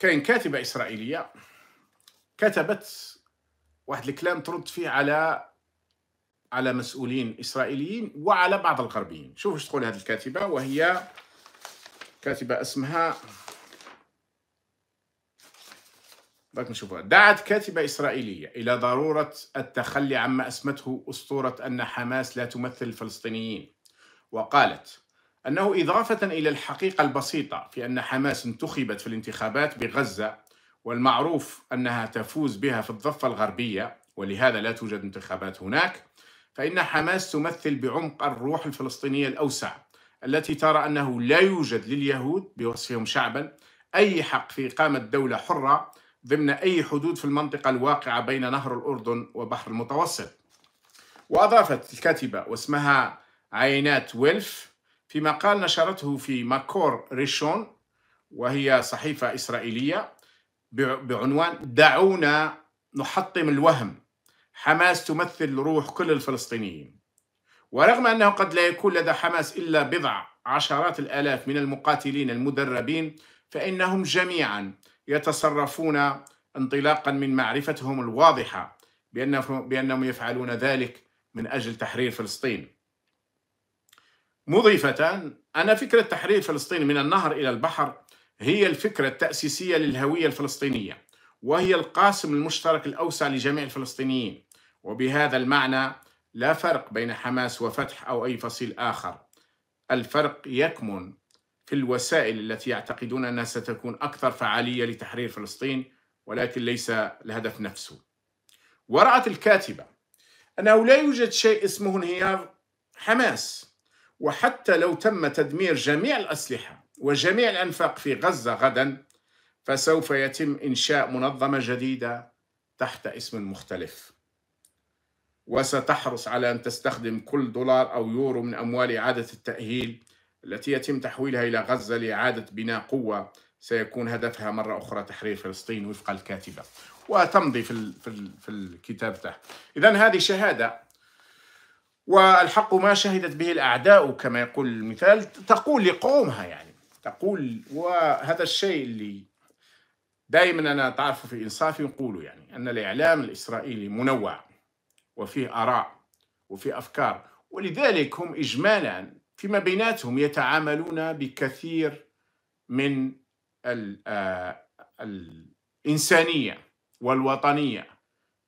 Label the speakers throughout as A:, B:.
A: كاين كاتبه اسرائيليه كتبت واحد الكلام ترد فيه على على مسؤولين اسرائيليين وعلى بعض الغربيين شوف اش تقول هذه الكاتبه وهي كاتبه اسمها راك نشوفها دعت كاتبة إسرائيلية إلى ضرورة التخلي عما أسمته أسطورة أن حماس لا تمثل الفلسطينيين وقالت أنه إضافة إلى الحقيقة البسيطة في أن حماس انتخبت في الانتخابات بغزة والمعروف أنها تفوز بها في الضفة الغربية ولهذا لا توجد انتخابات هناك فإن حماس تمثل بعمق الروح الفلسطينية الأوسع التي ترى أنه لا يوجد لليهود بوصفهم شعبا أي حق في إقامة دولة حرة ضمن أي حدود في المنطقة الواقعة بين نهر الأردن وبحر المتوسط وأضافت الكاتبة واسمها عينات ويلف في مقال نشرته في ماكور ريشون وهي صحيفة إسرائيلية بعنوان دعونا نحطم الوهم حماس تمثل روح كل الفلسطينيين ورغم أنه قد لا يكون لدى حماس إلا بضع عشرات الآلاف من المقاتلين المدربين فإنهم جميعا يتصرفون انطلاقا من معرفتهم الواضحة بأنهم يفعلون ذلك من أجل تحرير فلسطين مضيفة أن فكرة تحرير فلسطين من النهر إلى البحر هي الفكرة التأسيسية للهوية الفلسطينية وهي القاسم المشترك الأوسع لجميع الفلسطينيين وبهذا المعنى لا فرق بين حماس وفتح أو أي فصيل آخر الفرق يكمن في الوسائل التي يعتقدون أنها ستكون أكثر فعالية لتحرير فلسطين ولكن ليس الهدف نفسه ورأت الكاتبة أنه لا يوجد شيء اسمه انهيار حماس وحتى لو تم تدمير جميع الأسلحة وجميع الأنفاق في غزة غدا فسوف يتم إنشاء منظمة جديدة تحت اسم مختلف وستحرص على أن تستخدم كل دولار أو يورو من أموال إعادة التأهيل التي يتم تحويلها إلى غزة لإعادة بناء قوة سيكون هدفها مرة أخرى تحرير فلسطين وفق الكاتبة وتمضي في, في, في الكتاب إذا هذه شهادة والحق ما شهدت به الأعداء كما يقول المثال تقول لقومها يعني تقول وهذا الشيء اللي دائما أنا تعرفه في إنصاف نقوله يعني أن الإعلام الإسرائيلي منوع وفيه آراء وفيه أفكار ولذلك هم إجمالا فيما بيناتهم يتعاملون بكثير من آه، الإنسانية والوطنية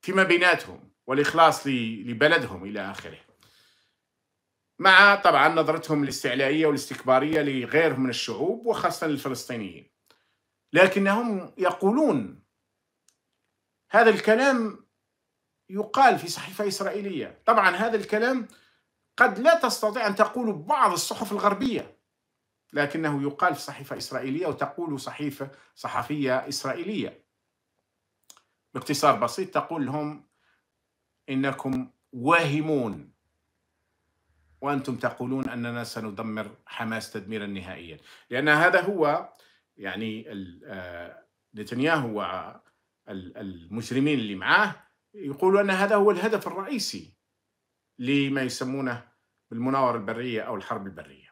A: فيما بيناتهم والإخلاص لبلدهم إلى آخره مع طبعا نظرتهم الاستعلائيه والاستكباريه لغيرهم من الشعوب وخاصه للفلسطينيين. لكنهم يقولون هذا الكلام يقال في صحيفه اسرائيليه، طبعا هذا الكلام قد لا تستطيع ان تقول بعض الصحف الغربيه لكنه يقال في صحيفه اسرائيليه وتقول صحيفه صحفيه اسرائيليه. باختصار بسيط تقول لهم انكم واهمون وأنتم تقولون أننا سندمر حماس تدميرا نهائيا لأن هذا هو يعني آه، نتنياهو والمجرمين اللي معاه يقولوا أن هذا هو الهدف الرئيسي لما يسمونه بالمناورة البرية أو الحرب البرية